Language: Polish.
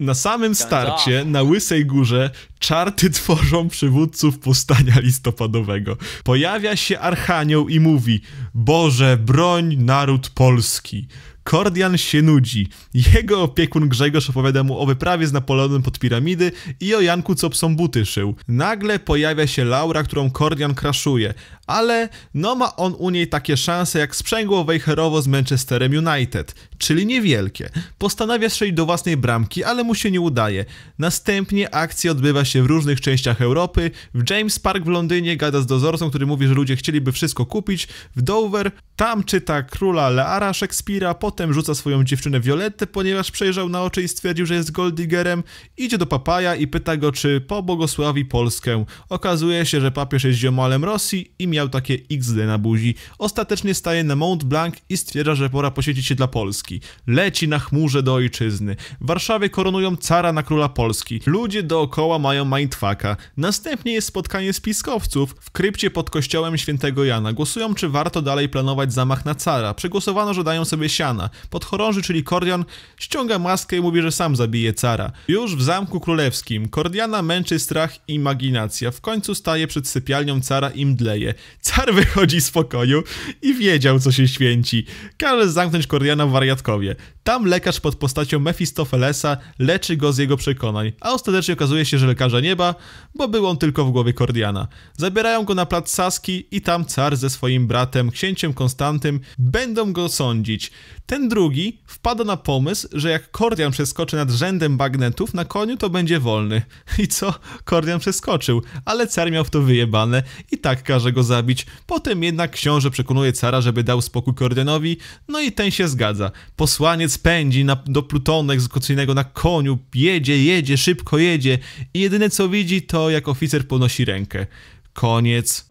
Na samym starcie, na Łysej Górze, czarty tworzą przywódców powstania listopadowego. Pojawia się Archanioł i mówi: Boże, broń naród polski. Kordian się nudzi. Jego opiekun Grzegorz opowiada mu o wyprawie z Napoleonem pod piramidy i o Janku, co psom buty szył. Nagle pojawia się Laura, którą Kordian kraszuje, ale no ma on u niej takie szanse jak sprzęgło Wejherowo z Manchesterem United, czyli niewielkie. Postanawia strzelić do własnej bramki, ale mu się nie udaje. Następnie akcja odbywa się w różnych częściach Europy. W James Park w Londynie gada z dozorcą, który mówi, że ludzie chcieliby wszystko kupić. W Dover tam czyta króla Leara Szekspira, potem rzuca swoją dziewczynę Violetę, ponieważ przejrzał na oczy i stwierdził, że jest goldigerem. Idzie do papaja i pyta go, czy pobłogosławi Polskę. Okazuje się, że papież jest ziomalem Rosji i miał takie XD na buzi. Ostatecznie staje na Mont Blanc i stwierdza, że pora posiedzieć się dla Polski. Leci na chmurze do ojczyzny. W Warszawie koronują cara na króla Polski. Ludzie dookoła mają mindfucka. Następnie jest spotkanie spiskowców w krypcie pod kościołem świętego Jana. Głosują, czy warto dalej planować zamach na cara. Przegłosowano, że dają sobie siana. Podchorąży, czyli Kordian, ściąga maskę i mówi, że sam zabije cara. Już w Zamku Królewskim Kordiana męczy strach i imaginacja. W końcu staje przed sypialnią cara i mdleje. Car wychodzi z pokoju i wiedział, co się święci. Każe zamknąć Kordiana w wariatkowie. Tam lekarz pod postacią Mefistofelesa leczy go z jego przekonań, a ostatecznie okazuje się, że lekarza nieba, bo był on tylko w głowie Kordiana. Zabierają go na plac Saski i tam car ze swoim bratem, księciem Konstantinem tamtym, będą go sądzić. Ten drugi wpada na pomysł, że jak Kordian przeskoczy nad rzędem bagnetów na koniu, to będzie wolny. I co? Kordian przeskoczył, ale car miał w to wyjebane i tak każe go zabić. Potem jednak książę przekonuje cara, żeby dał spokój Kordianowi, no i ten się zgadza. Posłaniec pędzi na, do Plutona egzekucyjnego na koniu, jedzie, jedzie, szybko jedzie i jedyne co widzi to jak oficer podnosi rękę. Koniec.